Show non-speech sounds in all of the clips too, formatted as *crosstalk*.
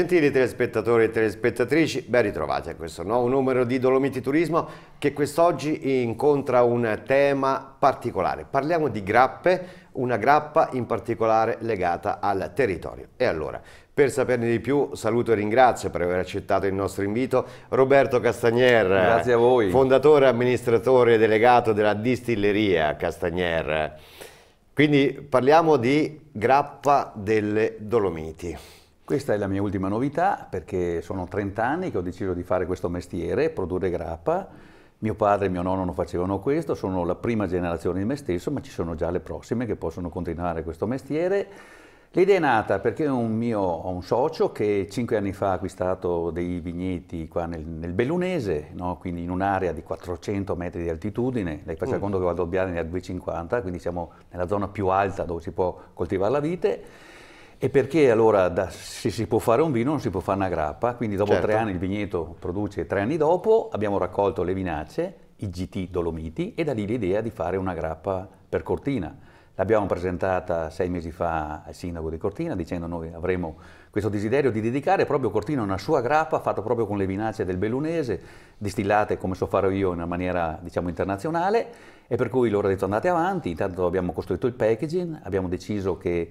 Gentili telespettatori e telespettatrici, ben ritrovati a questo nuovo numero di Dolomiti Turismo che quest'oggi incontra un tema particolare. Parliamo di grappe, una grappa in particolare legata al territorio. E allora, per saperne di più, saluto e ringrazio per aver accettato il nostro invito Roberto Castagnier. Grazie a voi. Fondatore e amministratore delegato della distilleria Castagnier. Quindi parliamo di grappa delle Dolomiti. Questa è la mia ultima novità perché sono 30 anni che ho deciso di fare questo mestiere, produrre grappa. Mio padre e mio nonno non facevano questo, sono la prima generazione di me stesso, ma ci sono già le prossime che possono continuare questo mestiere. L'idea è nata perché un mio, ho un socio che 5 anni fa ha acquistato dei vigneti qua nel, nel Bellunese, no? quindi in un'area di 400 metri di altitudine, lei faccia mm. conto che vado Valdobbiano è a 250, quindi siamo nella zona più alta dove si può coltivare la vite, e perché allora da, se si può fare un vino non si può fare una grappa? Quindi dopo certo. tre anni il vigneto produce, tre anni dopo abbiamo raccolto le vinacce, i GT Dolomiti, e da lì l'idea di fare una grappa per Cortina. L'abbiamo presentata sei mesi fa al sindaco di Cortina dicendo noi avremo questo desiderio di dedicare proprio a Cortina una sua grappa fatta proprio con le vinacce del Bellunese, distillate come so fare io in una maniera diciamo internazionale e per cui loro hanno detto andate avanti, intanto abbiamo costruito il packaging, abbiamo deciso che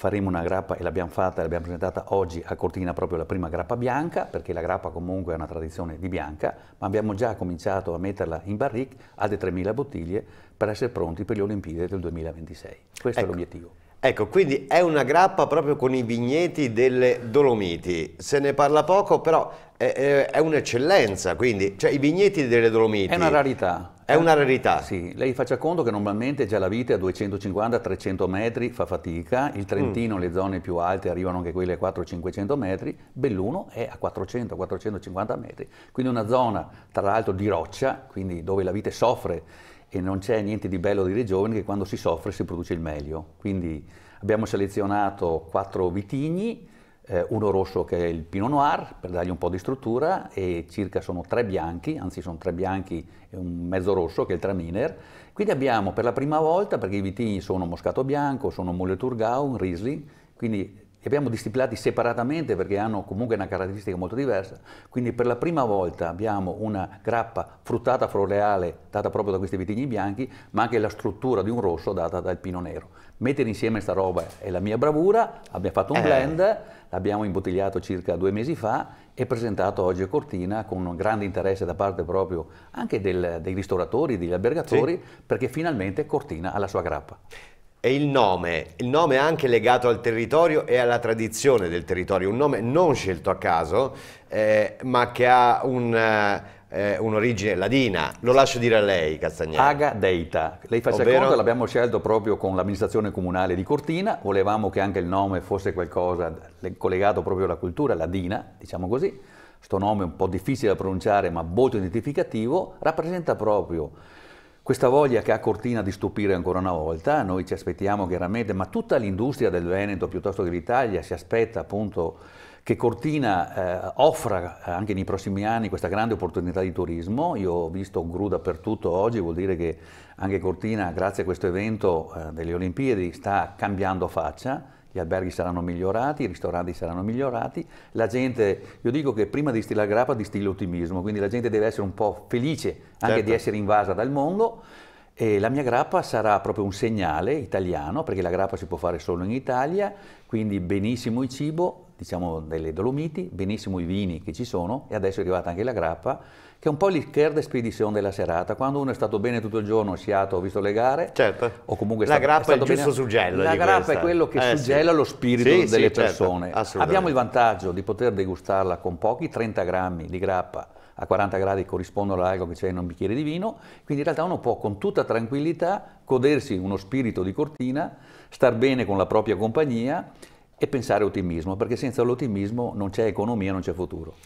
faremo una grappa e l'abbiamo fatta, l'abbiamo presentata oggi a Cortina proprio la prima grappa bianca, perché la grappa comunque è una tradizione di bianca, ma abbiamo già cominciato a metterla in barrique alle 3.000 bottiglie per essere pronti per le Olimpiadi del 2026. Questo ecco. è l'obiettivo. Ecco, quindi è una grappa proprio con i vigneti delle Dolomiti. Se ne parla poco, però è, è, è un'eccellenza, quindi, cioè i vigneti delle Dolomiti. È una rarità. È una rarità. Sì, lei faccia conto che normalmente già la vite a 250-300 metri fa fatica, il Trentino, mm. le zone più alte arrivano anche quelle a 400-500 metri, Belluno è a 400-450 metri, quindi una zona tra l'altro di roccia, quindi dove la vite soffre e non c'è niente di bello dire ai giovani che quando si soffre si produce il meglio. Quindi abbiamo selezionato quattro vitigni, eh, uno rosso che è il Pinot Noir per dargli un po' di struttura e circa sono tre bianchi, anzi sono tre bianchi e un mezzo rosso che è il Traminer. Quindi abbiamo per la prima volta, perché i vitigni sono Moscato Bianco, sono Molle Turgau, Riesling, quindi li abbiamo distillati separatamente perché hanno comunque una caratteristica molto diversa, quindi per la prima volta abbiamo una grappa fruttata floreale data proprio da questi vitigni bianchi, ma anche la struttura di un rosso data dal pino nero. Mettere insieme questa roba è la mia bravura, abbiamo fatto un eh. blend, l'abbiamo imbottigliato circa due mesi fa e presentato oggi a Cortina con un grande interesse da parte proprio anche del, dei ristoratori, degli albergatori, sì. perché finalmente Cortina ha la sua grappa. E il nome, il nome è anche legato al territorio e alla tradizione del territorio, un nome non scelto a caso, eh, ma che ha un, eh, un'origine ladina. Lo lascio dire a lei, Castagnetti. Aga Deita. Lei faccia Ovvero... conto, l'abbiamo scelto proprio con l'amministrazione comunale di Cortina, volevamo che anche il nome fosse qualcosa collegato proprio alla cultura ladina, diciamo così. Questo nome è un po' difficile da pronunciare, ma molto identificativo, rappresenta proprio questa voglia che ha Cortina di stupire ancora una volta, noi ci aspettiamo chiaramente, ma tutta l'industria del Veneto piuttosto che l'Italia si aspetta appunto che Cortina eh, offra eh, anche nei prossimi anni questa grande opportunità di turismo. Io ho visto gru dappertutto oggi, vuol dire che anche Cortina, grazie a questo evento eh, delle Olimpiadi, sta cambiando faccia gli alberghi saranno migliorati, i ristoranti saranno migliorati, la gente, io dico che prima di stilare grappa distilla ottimismo, quindi la gente deve essere un po' felice anche certo. di essere invasa dal mondo e la mia grappa sarà proprio un segnale italiano, perché la grappa si può fare solo in Italia, quindi benissimo il cibo, diciamo, delle Dolomiti, benissimo i vini che ci sono e adesso è arrivata anche la grappa, che è un po' l'icchère d'espedizione della serata. Quando uno è stato bene tutto il giorno, siato, ho visto le gare, certo. o comunque la grappa è, stato, è il giusto suggello. La grappa questa. è quello che eh, suggella sì. lo spirito sì, delle sì, certo. persone. Certo, Abbiamo il vantaggio di poter degustarla con pochi, 30 grammi di grappa a 40 gradi corrispondono all'alcol che c'è in un bicchiere di vino, quindi in realtà uno può con tutta tranquillità godersi uno spirito di cortina, star bene con la propria compagnia e pensare ottimismo, perché senza l'ottimismo non c'è economia, non c'è futuro.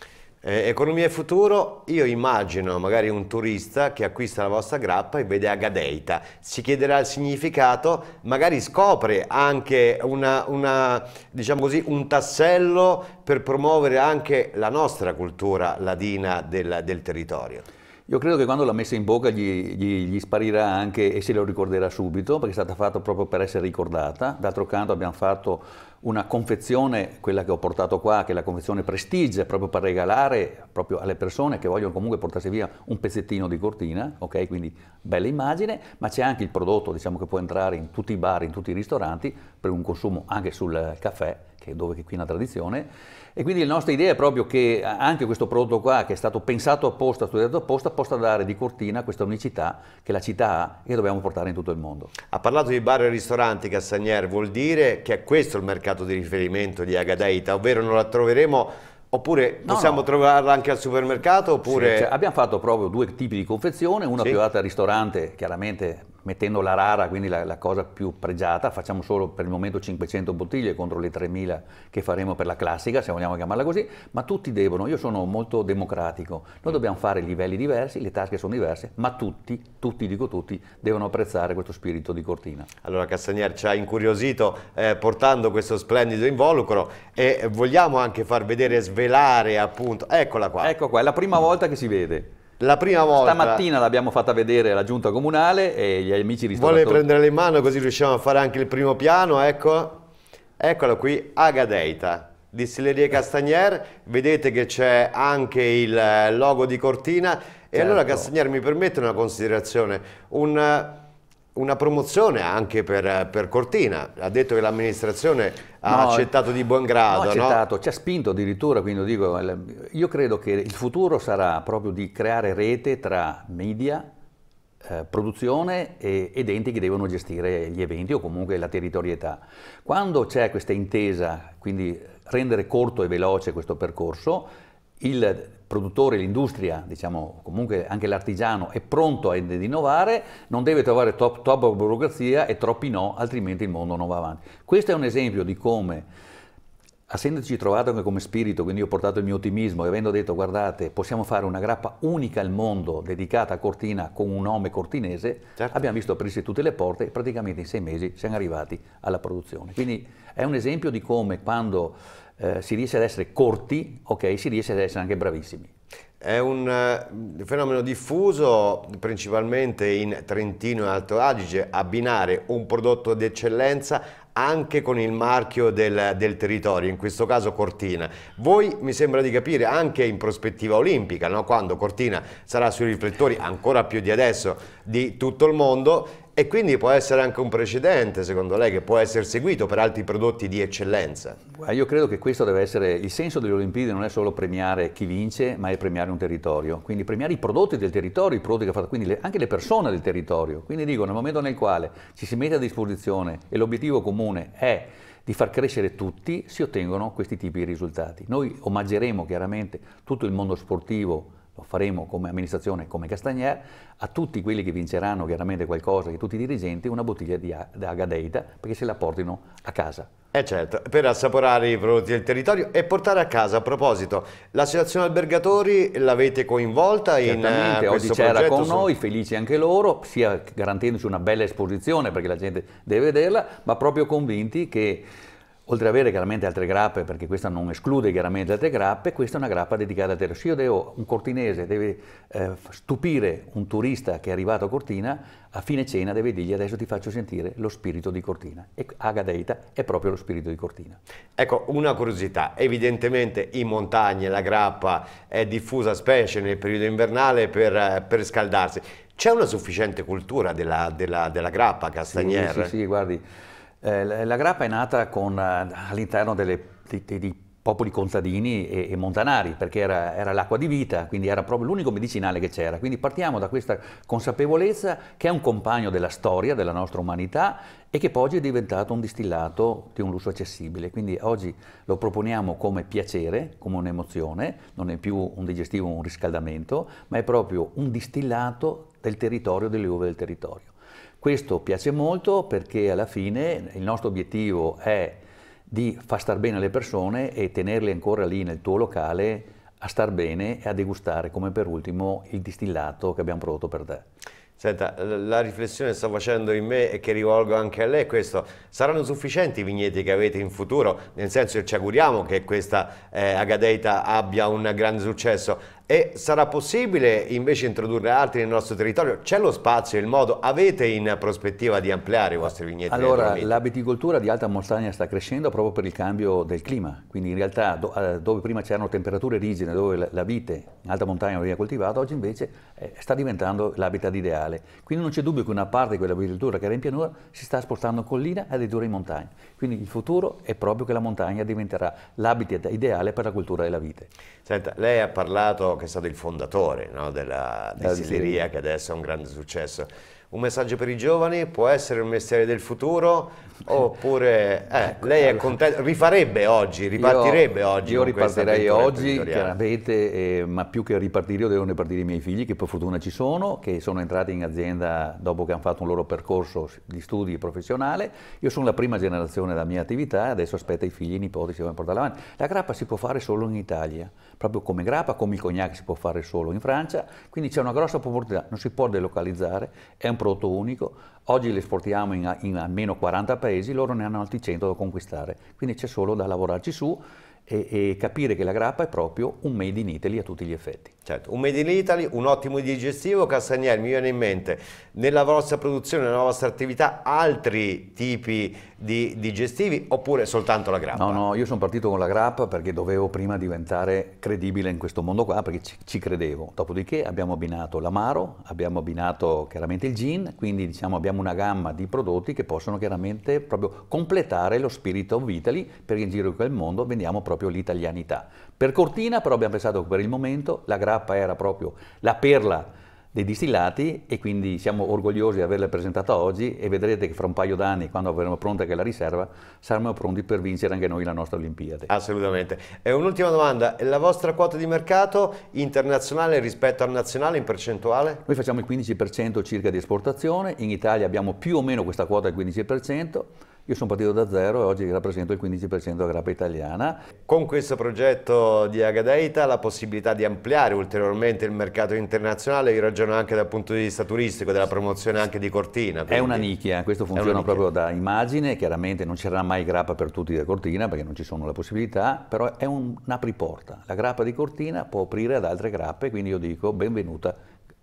Eh, economia e futuro, io immagino magari un turista che acquista la vostra grappa e vede Agadeita, si chiederà il significato, magari scopre anche una, una, diciamo così, un tassello per promuovere anche la nostra cultura ladina del, del territorio. Io credo che quando l'ha messa in bocca gli, gli, gli, sparirà anche e se lo ricorderà subito, perché è stata fatta proprio per essere ricordata. D'altro canto abbiamo fatto una confezione, quella che ho portato qua, che è la confezione Prestige, proprio per regalare proprio alle persone che vogliono comunque portarsi via un pezzettino di cortina, ok? Quindi bella immagine, ma c'è anche il prodotto, diciamo, che può entrare in tutti i bar, in tutti i ristoranti, per un consumo anche sul caffè che dove che qui è una tradizione, e quindi la nostra idea è proprio che anche questo prodotto qua, che è stato pensato apposta, studiato apposta, possa dare di cortina questa unicità che la città ha e che dobbiamo portare in tutto il mondo. Ha parlato di bar e ristoranti, Cassagnier, vuol dire che è questo il mercato di riferimento di Agadaita, ovvero non la troveremo Oppure possiamo no, no. trovarla anche al supermercato? Oppure... Sì, cioè abbiamo fatto proprio due tipi di confezione, una sì. più al ristorante, chiaramente mettendo la rara, quindi la, la, cosa più pregiata, facciamo solo per il momento 500 bottiglie contro le 3000 che faremo per la classica, se vogliamo chiamarla così, ma tutti devono, io sono molto democratico, noi mm. dobbiamo fare livelli diversi, le tasche sono diverse, ma tutti, tutti dico tutti, devono apprezzare questo spirito di Cortina. Allora Castagnier ci ha incuriosito eh, portando questo splendido involucro e vogliamo anche far vedere, svelare appunto, eccola qua. Ecco qua, è la prima volta che si vede. La prima volta... Stamattina l'abbiamo fatta vedere alla giunta comunale e gli amici ristoratori... Vuole prenderla in mano così riusciamo a fare anche il primo piano, ecco. Eccolo qui, Agadeita, distillerie ecco. Castagnier. Vedete che c'è anche il logo di Cortina. E certo. allora Castagnier mi permette una considerazione. Un una promozione anche per, per, Cortina, ha detto che l'amministrazione ha no, accettato di buon grado. Ha accettato, no? ci ha spinto addirittura, quindi dico, io credo che il futuro sarà proprio di creare rete tra media, eh, produzione e, ed enti che devono gestire gli eventi o comunque la territorietà. Quando c'è questa intesa, quindi rendere corto e veloce questo percorso, il produttore, l'industria, diciamo comunque anche l'artigiano è pronto ad innovare, non deve trovare troppa top burocrazia e troppi no, altrimenti il mondo non va avanti. Questo è un esempio di come essendoci trovato anche come spirito, quindi ho portato il mio ottimismo e avendo detto guardate possiamo fare una grappa unica al mondo dedicata a Cortina con un nome cortinese, certo. abbiamo visto aprirsi tutte le porte e praticamente in sei mesi siamo arrivati alla produzione. Quindi è un esempio di come quando eh, si riesce ad essere corti, okay, si riesce ad essere anche bravissimi. È un eh, fenomeno diffuso principalmente in Trentino e Alto Adige, abbinare un prodotto d'eccellenza anche con il marchio del, del, territorio, in questo caso Cortina. Voi mi sembra di capire anche in prospettiva olimpica, no? quando Cortina sarà sui riflettori ancora più di adesso di tutto il mondo, e quindi può essere anche un precedente, secondo lei, che può essere seguito per altri prodotti di eccellenza. Io credo che questo deve essere, il senso delle Olimpiadi non è solo premiare chi vince, ma è premiare un territorio. Quindi premiare i prodotti del territorio, i prodotti che ha fatto, quindi le, anche le persone del territorio. Quindi dico, nel momento nel quale ci si mette a disposizione e l'obiettivo comune è di far crescere tutti, si ottengono questi tipi di risultati. Noi omaggeremo chiaramente tutto il mondo sportivo lo faremo come amministrazione, come Castagnier, a tutti quelli che vinceranno chiaramente qualcosa, che tutti i dirigenti, una bottiglia di Agadeita perché se la portino a casa. E eh certo, per assaporare i prodotti del territorio e portare a casa. A proposito, l'associazione albergatori l'avete coinvolta eh, Certamente, in oggi c'era con su... noi, felici anche loro, sia garantendoci una bella esposizione perché la gente deve vederla, ma proprio convinti che Oltre ad avere chiaramente altre grappe, perché questa non esclude chiaramente altre grappe, questa è una grappa dedicata al terreno. Se io devo, un cortinese deve eh, stupire un turista che è arrivato a Cortina, a fine cena deve dirgli adesso ti faccio sentire lo spirito di Cortina. E Agadeita è proprio lo spirito di Cortina. Ecco, una curiosità, evidentemente in montagna la grappa è diffusa specie nel periodo invernale per, per scaldarsi. C'è una sufficiente cultura della, della, della grappa castagnera? Sì, sì, sì, guardi eh, la grappa è nata eh, all'interno di popoli contadini e, e montanari, perché era, era l'acqua di vita, quindi era proprio l'unico medicinale che c'era. Quindi partiamo da questa consapevolezza che è un compagno della storia, della nostra umanità e che poi oggi è diventato un distillato di un lusso accessibile. Quindi oggi lo proponiamo come piacere, come un'emozione, non è più un digestivo, un riscaldamento, ma è proprio un distillato del territorio, delle uve del territorio. Questo piace molto perché alla fine il nostro obiettivo è di far star bene le persone e tenerle ancora lì nel tuo locale a star bene e a degustare come per ultimo il distillato che abbiamo prodotto per te. Senta, la riflessione che sto facendo in me e che rivolgo anche a lei è questo, saranno sufficienti i vigneti che avete in futuro? Nel senso che ci auguriamo che questa eh, Agadeita abbia un grande successo, e sarà possibile invece introdurre altri nel nostro territorio? C'è lo spazio il modo? Avete in prospettiva di ampliare i vostri vigneti? Allora, la viticoltura di alta montagna sta crescendo proprio per il cambio del clima, quindi in realtà do, eh, dove prima c'erano temperature rigide, dove la, la vite in alta montagna veniva coltivata, oggi invece eh, sta diventando l'habitat ideale. Quindi non c'è dubbio che una parte di quella viticoltura che era in pianura si sta spostando in collina e addirittura in montagna. Quindi il futuro è proprio che la montagna diventerà l'habitat ideale per la cultura della vite. Senta, lei ha parlato che è stato il fondatore no, della eh, distilleria, che adesso è un grande successo un messaggio per i giovani, può essere un mestiere del futuro, oppure eh, ecco, lei è contento? rifarebbe oggi, ripartirebbe io, oggi. Io ripartirei oggi, chiaramente, eh, ma più che ripartire io devo ripartire i miei figli, che per fortuna ci sono, che sono entrati in azienda dopo che hanno fatto un loro percorso di studi professionale. Io sono la prima generazione della mia attività, adesso aspetta i figli, i nipoti, si vogliono portare avanti. La grappa si può fare solo in Italia, proprio come grappa, come il cognac si può fare solo in Francia, quindi c'è una grossa opportunità, non si può delocalizzare, è un problema prodotto unico, oggi le esportiamo in, in almeno 40 paesi, loro ne hanno altri 100 da conquistare, quindi c'è solo da lavorarci su e, e capire che la grappa è proprio un made in Italy a tutti gli effetti. Certo. Un Made in Italy, un ottimo digestivo, Castagnari, mi viene in mente, nella vostra produzione, nella vostra attività, altri tipi di digestivi oppure soltanto la grappa? No, no, io sono partito con la grappa perché dovevo prima diventare credibile in questo mondo qua, perché ci, ci credevo. Dopodiché abbiamo abbinato l'amaro, abbiamo abbinato chiaramente il gin, quindi diciamo abbiamo una gamma di prodotti che possono chiaramente proprio completare lo spirito of Italy, perché in giro di quel mondo vendiamo proprio l'italianità. Per Cortina però abbiamo pensato che per il momento la grappa era proprio la perla dei distillati e quindi siamo orgogliosi di averla presentata oggi e vedrete che fra un paio d'anni, quando avremo pronta anche la riserva, saremo pronti per vincere anche noi la nostra Olimpiade. Assolutamente. E un'ultima domanda, la vostra quota di mercato internazionale rispetto al nazionale in percentuale? Noi facciamo il 15% circa di esportazione, in Italia abbiamo più o meno questa quota del 15%, io sono partito da zero e oggi rappresento il 15% della grappa italiana. Con questo progetto di Agadeita la possibilità di ampliare ulteriormente il mercato internazionale, io ragiono anche dal punto di vista turistico, della promozione anche di Cortina. Quindi... È una nicchia, questo funziona proprio da immagine, chiaramente non c'era mai grappa per tutti da Cortina perché non ci sono le possibilità, però è un, apriporta. La grappa di Cortina può aprire ad altre grappe, quindi io dico benvenuta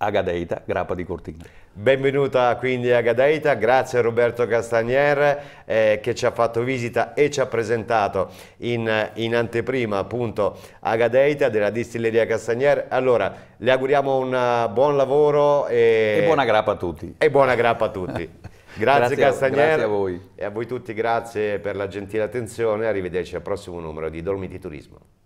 Agadeita, Grappa di Cortina. Benvenuta quindi a Agadeita, grazie a Roberto Castagnier eh, che ci ha fatto visita e ci ha presentato in, in anteprima appunto Agadeita della distilleria Castagnier. Allora, le auguriamo un eh, buon lavoro e, e buona grappa a tutti. E buona grappa a tutti. Grazie, *laughs* grazie Castagnier. Grazie a voi. E a voi tutti grazie per la gentile attenzione. Arrivederci al prossimo numero di Dormiti Turismo.